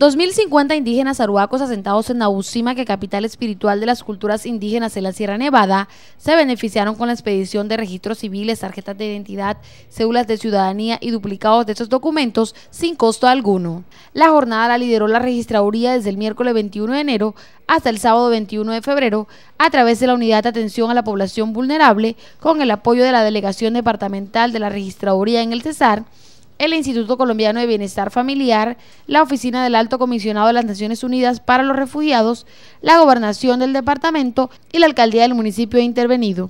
2.050 indígenas aruacos asentados en Naucima, que capital espiritual de las culturas indígenas en la Sierra Nevada, se beneficiaron con la expedición de registros civiles, tarjetas de identidad, cédulas de ciudadanía y duplicados de estos documentos sin costo alguno. La jornada la lideró la registraduría desde el miércoles 21 de enero hasta el sábado 21 de febrero a través de la Unidad de Atención a la Población Vulnerable con el apoyo de la Delegación Departamental de la Registraduría en el Cesar, el Instituto Colombiano de Bienestar Familiar, la Oficina del Alto Comisionado de las Naciones Unidas para los Refugiados, la Gobernación del Departamento y la Alcaldía del Municipio intervenido.